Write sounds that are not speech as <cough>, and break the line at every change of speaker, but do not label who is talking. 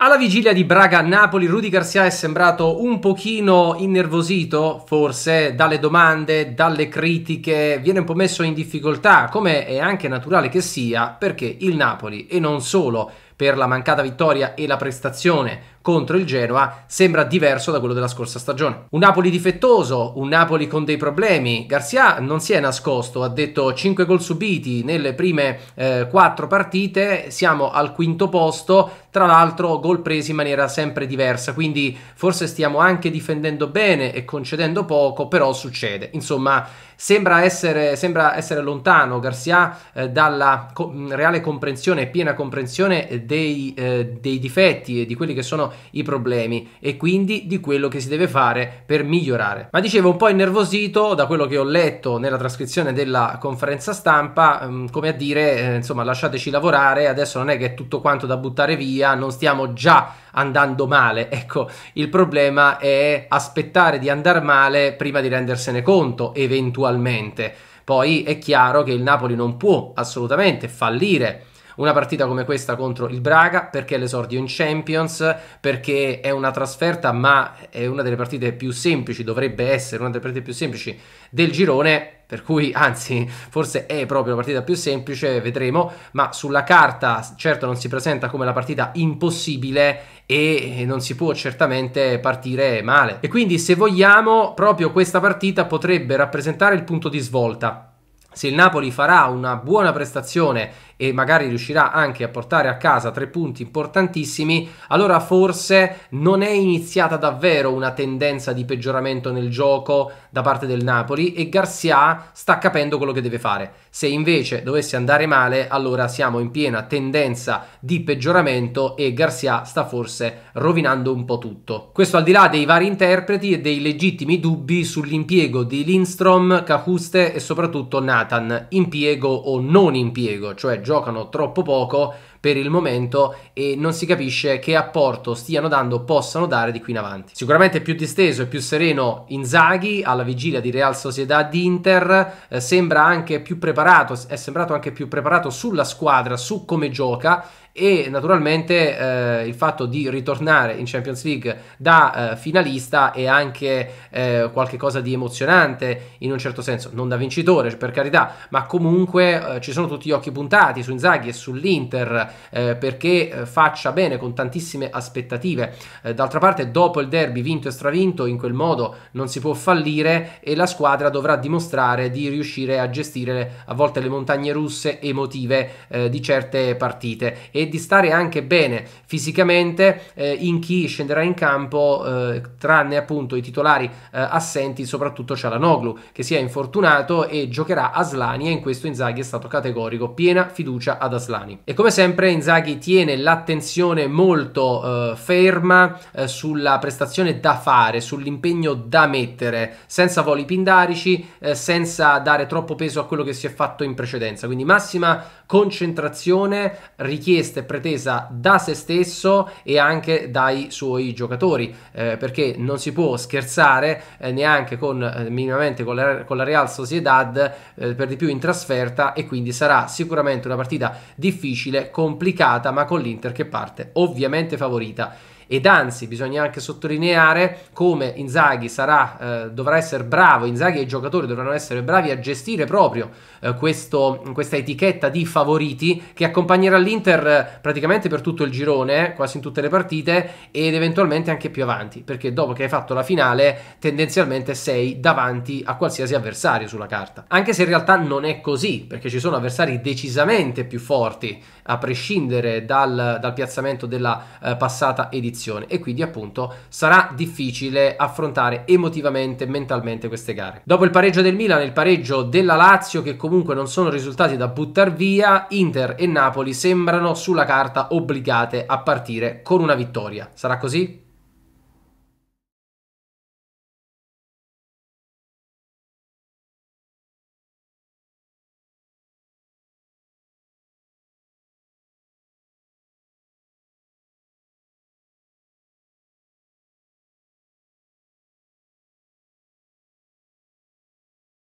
Alla vigilia di Braga-Napoli, Rudy Garcia è sembrato un pochino innervosito, forse, dalle domande, dalle critiche, viene un po' messo in difficoltà, come è anche naturale che sia, perché il Napoli, e non solo per la mancata vittoria e la prestazione contro il Genoa sembra diverso da quello della scorsa stagione. Un Napoli difettoso, un Napoli con dei problemi. Garcia non si è nascosto, ha detto 5 gol subiti nelle prime eh, 4 partite, siamo al quinto posto, tra l'altro gol presi in maniera sempre diversa, quindi forse stiamo anche difendendo bene e concedendo poco, però succede. Insomma, sembra essere, sembra essere lontano Garcia eh, dalla co- reale comprensione e piena comprensione eh, dei, eh, dei difetti e di quelli che sono i problemi e quindi di quello che si deve fare per migliorare. Ma dicevo un po' innervosito da quello che ho letto nella trascrizione della conferenza stampa, mm, come a dire, eh, insomma, lasciateci lavorare, adesso non è che è tutto quanto da buttare via, non stiamo già andando male. <laughs> Ecco, il problema è aspettare di andare male prima di rendersene conto eventualmente. Poi è chiaro che il Napoli non può assolutamente fallire una partita come questa contro il Braga perché l'esordio in Champions, perché è una trasferta ma è una delle partite più semplici, dovrebbe essere una delle partite più semplici del girone, per cui <laughs> anzi forse è proprio la partita più semplice, vedremo, ma sulla carta certo non si presenta come la partita impossibile e non si può certamente partire male. E quindi se vogliamo proprio questa partita potrebbe rappresentare il punto di svolta se il Napoli farà una buona prestazione e magari riuscirà anche a portare a casa tre punti importantissimi, allora forse non è iniziata davvero una tendenza di peggioramento nel gioco da parte del Napoli e Garcia sta capendo quello che deve fare. Se invece dovesse andare male, allora siamo in piena tendenza di peggioramento e Garcia sta forse rovinando un po' tutto. Questo al di là dei vari interpreti e dei legittimi dubbi sull'impiego di Lindstrom, Cajuste e soprattutto Nati. Nathan, impiego o non impiego, cioè giocano troppo poco per il momento e non si capisce che apporto stiano dando o possano dare di qui in avanti. Sicuramente più disteso e più sereno Inzaghi alla vigilia di Real Sociedad di Inter, eh, sembra anche più preparato, è sembrato anche più preparato sulla squadra, su come gioca e naturalmente eh, il fatto di ritornare in Champions League da eh, finalista è anche eh, qualcosa di emozionante in un certo senso, non da vincitore per carità, ma comunque eh, ci sono tutti gli occhi puntati su Inzaghi e sull'Inter eh, perché eh, faccia bene con tantissime aspettative. Eh, d'altra parte dopo il derby vinto e stravinto in quel modo non si può fallire e la squadra dovrà dimostrare di riuscire a gestire a volte le montagne russe emotive eh, di certe partite e di stare anche bene fisicamente in chi scenderà in campo tranne appunto i titolari assenti soprattutto Cialanoglu che si è infortunato e giocherà Aslani e in questo Inzaghi è stato categorico piena fiducia ad Aslani e come sempre sempre Inzaghi tiene l'attenzione molto eh, ferma eh, sulla prestazione da fare, sull'impegno da mettere, senza voli pindarici, eh, senza dare troppo peso a quello che si è fatto in precedenza. Quindi massima concentrazione richiesta e pretesa da se stesso e anche dai suoi giocatori, eh, perché non si può scherzare eh, neanche con, eh, minimamente con la, con la, Real Sociedad, per di più in trasferta e quindi sarà sicuramente una partita difficile con complicata, ma con l'Inter che parte ovviamente favorita ed anzi bisogna anche sottolineare come Inzaghi sarà, eh, dovrà essere bravo, Inzaghi e i giocatori dovranno essere bravi a gestire proprio eh, questo, questa etichetta di favoriti che accompagnerà l'Inter eh, praticamente per tutto il girone, eh, quasi in tutte le partite ed eventualmente anche più avanti, perché dopo che hai fatto la finale tendenzialmente sei davanti a qualsiasi avversario sulla carta, anche se in realtà non è così, perché ci sono avversari decisamente più forti a prescindere dal, dal piazzamento della eh, passata edizione competizione e quindi appunto sarà difficile affrontare emotivamente e mentalmente queste gare. Dopo il pareggio del Milan e il pareggio della Lazio che comunque non sono risultati da buttare via, Inter e Napoli sembrano sulla carta obbligate a partire con una vittoria. Sarà così?